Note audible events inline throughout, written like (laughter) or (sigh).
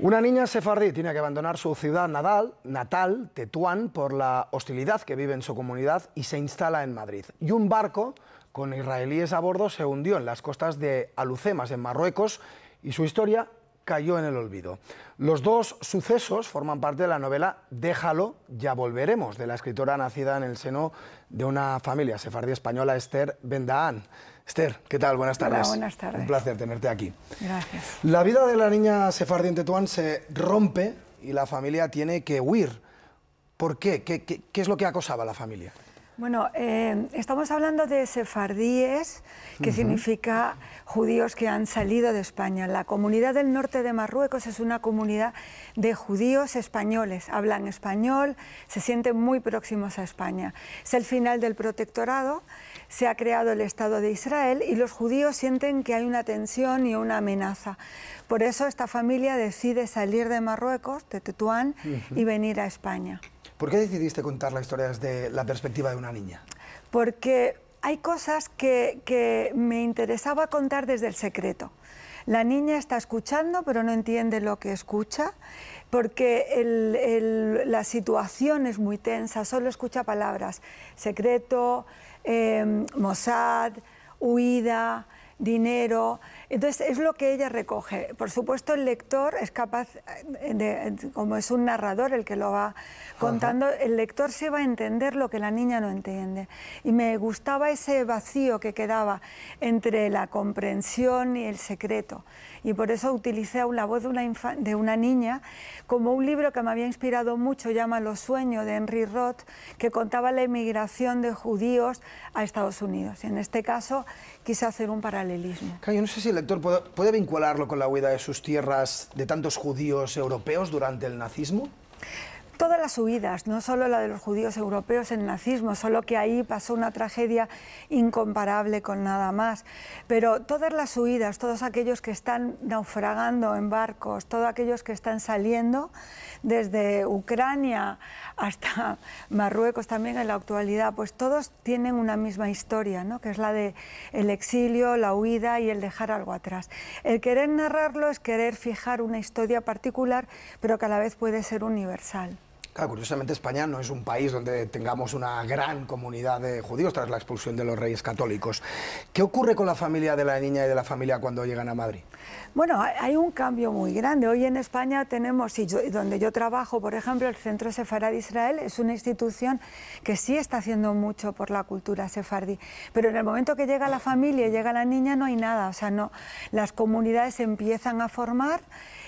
Una niña sefardí tiene que abandonar su ciudad natal, natal, Tetuán, por la hostilidad que vive en su comunidad y se instala en Madrid. Y un barco con israelíes a bordo se hundió en las costas de Alucemas, en Marruecos, y su historia cayó en el olvido. Los dos sucesos forman parte de la novela Déjalo, ya volveremos, de la escritora nacida en el seno de una familia sefardí española, Esther Bendaán. Esther, ¿qué tal? Buenas tardes. Hola, buenas tardes. Un placer tenerte aquí. Gracias. La vida de la niña sefardí en Tetuán se rompe y la familia tiene que huir. ¿Por qué? ¿Qué, qué es lo que acosaba a la familia? Bueno, eh, estamos hablando de sefardíes, que significa judíos que han salido de España. La comunidad del norte de Marruecos es una comunidad de judíos españoles. Hablan español, se sienten muy próximos a España. Es el final del protectorado, se ha creado el Estado de Israel y los judíos sienten que hay una tensión y una amenaza. Por eso esta familia decide salir de Marruecos, de Tetuán, y venir a España. ¿Por qué decidiste contar la historia desde la perspectiva de una niña? Porque hay cosas que me interesaba contar desde el secreto. La niña está escuchando, pero no entiende lo que escucha porque la situación es muy tensa, solo escucha palabras, secreto, eh, Mossad, huida, dinero. Entonces, es lo que ella recoge. Por supuesto, el lector es capaz, eh, eh, como es un narrador el que lo va contando, el lector se va a entender lo que la niña no entiende. Y me gustaba ese vacío que quedaba entre la comprensión y el secreto. Y por eso utilicé la voz de una, niña como un libro que me había inspirado mucho, llama Los sueños, de Henry Roth, que contaba la emigración de judíos a Estados Unidos. Y en este caso, quise hacer un paralelismo. Yo no sé si puede vincularlo con la huida de sus tierras de tantos judíos europeos durante el nazismo? todas las huidas, no solo la de los judíos europeos en nazismo, solo que ahí pasó una tragedia incomparable con nada más, pero todas las huidas, todos aquellos que están naufragando en barcos, todos aquellos que están saliendo desde Ucrania hasta (laughs) Marruecos también en la actualidad, pues todos tienen una misma historia, ¿no? que es la de el exilio, la huida y el dejar algo atrás. El querer narrarlo es querer fijar una historia particular, pero que a la vez puede ser universal. Claro, curiosamente España no es un país donde tengamos una gran comunidad de judíos tras la expulsión de los reyes católicos. ¿Qué ocurre con la familia de la niña y de la familia cuando llegan a Madrid? Bueno, hay un cambio muy grande. Hoy en España tenemos, y donde yo trabajo, por ejemplo, el Centro Sefarad de Israel es una institución que sí está haciendo mucho por la cultura sefardí. Pero en el momento que llega la familia, y llega la niña, no hay nada. O sea, no, las comunidades empiezan a formar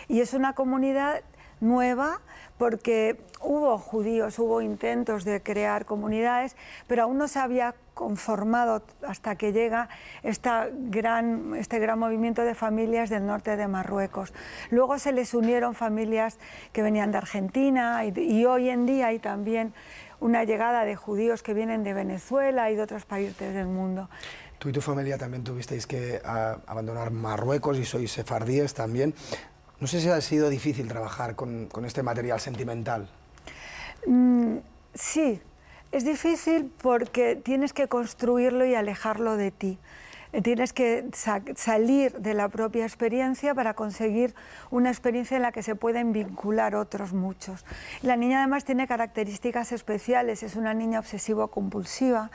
y es una comunidad nueva porque hubo judíos, hubo intentos de crear comunidades, pero aún no se había conformado hasta que llega esta gran, este gran movimiento de familias del norte de Marruecos. Luego se les unieron familias que venían de Argentina y, hoy en día hay también una llegada de judíos que vienen de Venezuela y de otros países del mundo. Tú y tu familia también tuvisteis que ah, abandonar Marruecos y sois sefardíes también. No sé si ha sido difícil trabajar con, este material sentimental. Mm, sí, es difícil porque tienes que construirlo y alejarlo de ti. Eh, tienes que salir de la propia experiencia para conseguir una experiencia en la que se pueden vincular otros muchos. La niña además tiene características especiales, es una niña obsesivo-compulsiva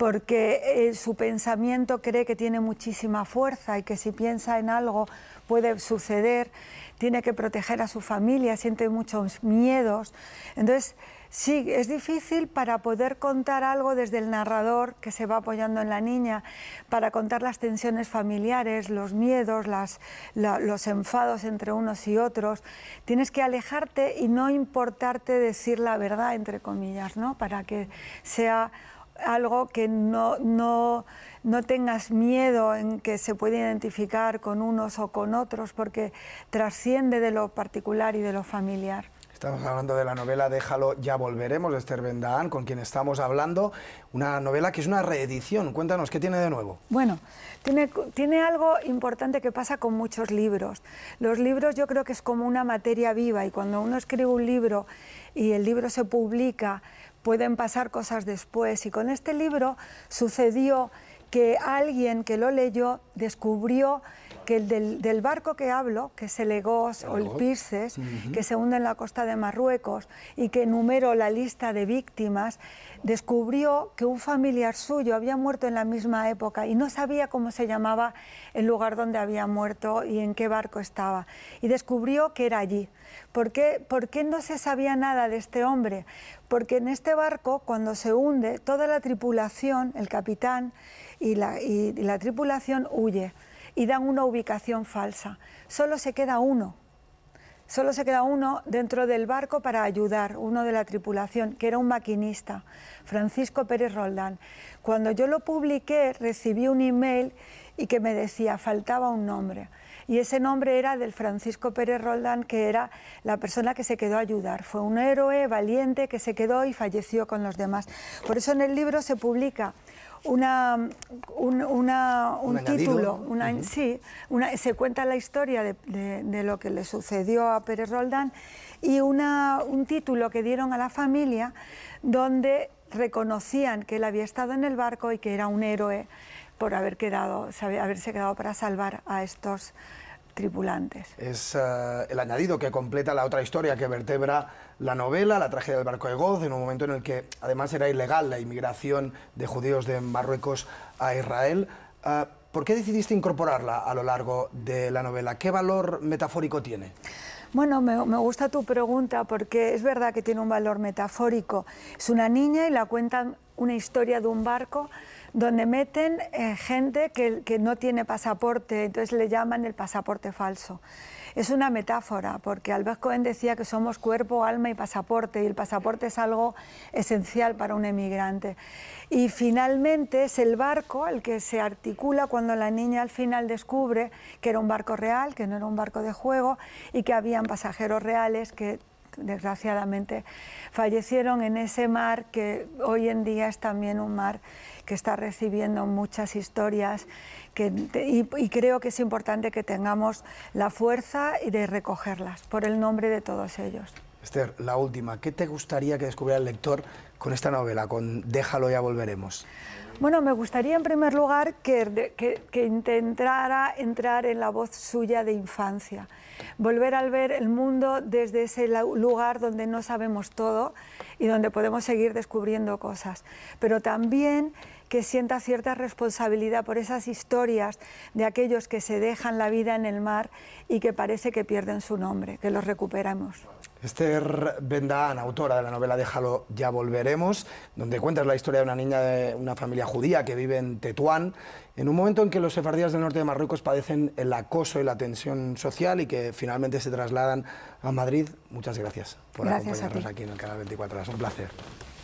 porque eh, su pensamiento cree que tiene muchísima fuerza y que si piensa en algo puede suceder, tiene que proteger a su familia, siente muchos miedos. Entonces, sí, es difícil para poder contar algo desde el narrador que se va apoyando en la niña, para contar las tensiones familiares, los miedos, las, los enfados entre unos y otros. Tienes que alejarte y no importarte decir la verdad, entre comillas, ¿no? para que sea algo que no, no, tengas miedo en que se puede identificar con unos o con otros, porque trasciende de lo particular y de lo familiar. Estamos hablando de la novela Déjalo, ya volveremos, de Esther Bendaán, con quien estamos hablando. Una novela que es una reedición. Cuéntanos, ¿qué tiene de nuevo? Bueno, tiene, tiene algo importante que pasa con muchos libros. Los libros yo creo que es como una materia viva y cuando uno escribe un libro y el libro se publica, pueden pasar cosas después. Y con este libro sucedió que alguien que lo leyó descubrió que el del, barco que hablo, que es el Egos o el Pirces, que se hunde en la costa de Marruecos y que enumero la lista de víctimas, descubrió que un familiar suyo había muerto en la misma época y no sabía cómo se llamaba el lugar donde había muerto y en qué barco estaba. Y descubrió que era allí. ¿Por qué, no se sabía nada de este hombre? Porque en este barco, cuando se hunde, toda la tripulación, el capitán y la, la tripulación huyen y dan una ubicación falsa. Solo se queda uno. Solo se queda uno dentro del barco para ayudar, uno de la tripulación, que era un maquinista, Francisco Pérez Roldán. Cuando yo lo publiqué, recibí un email y que me decía, faltaba un nombre. Y ese nombre era del Francisco Pérez Roldán, que era la persona que se quedó a ayudar. Fue un héroe valiente que se quedó y falleció con los demás. Por eso en el libro se publica una, un, título, sí, se cuenta la historia de, lo que le sucedió a Pérez Roldán y una, un título que dieron a la familia donde reconocían que él había estado en el barco y que era un héroe por haber quedado, haberse quedado para salvar a estos tripulantes. Es eh, el añadido que completa la otra historia que vertebra la novela, la tragedia del barco de Goz, en un momento en el que además era ilegal la inmigración de judíos de Marruecos a Israel. Eh, ¿Por qué decidiste incorporarla a lo largo de la novela? ¿Qué valor metafórico tiene? Bueno, me, me, gusta tu pregunta porque es verdad que tiene un valor metafórico. Es una niña y la cuentan una historia de un barco donde meten eh, gente que, que, no tiene pasaporte, entonces le llaman el pasaporte falso. Es una metáfora, porque Albert Cohen decía que somos cuerpo, alma y pasaporte, y el pasaporte es algo esencial para un emigrante. Y finalmente es el barco el que se articula cuando la niña al final descubre que era un barco real, que no era un barco de juego, y que habían pasajeros reales que desgraciadamente, fallecieron en ese mar que hoy en día es también un mar que está recibiendo muchas historias y, y, creo que es importante que tengamos la fuerza de recogerlas por el nombre de todos ellos. Esther, la última, ¿qué te gustaría que descubriera el lector con esta novela, con Déjalo ya volveremos? Bueno, me gustaría en primer lugar que, intentara entrar en la voz suya de infancia, volver al ver el mundo desde ese lugar donde no sabemos todo y donde podemos seguir descubriendo cosas, pero también que sienta cierta responsabilidad por esas historias de aquellos que se dejan la vida en el mar y que parece que pierden su nombre, que los recuperamos. Esther Bendaan, autora de la novela Déjalo, ya volveremos, donde cuentas la historia de una niña de una familia judía que vive en Tetuán, en un momento en que los sefardíes del norte de Marruecos padecen el acoso y la tensión social y que finalmente se trasladan a Madrid. Muchas gracias por acompañarnos aquí en el Canal 24. Es un placer.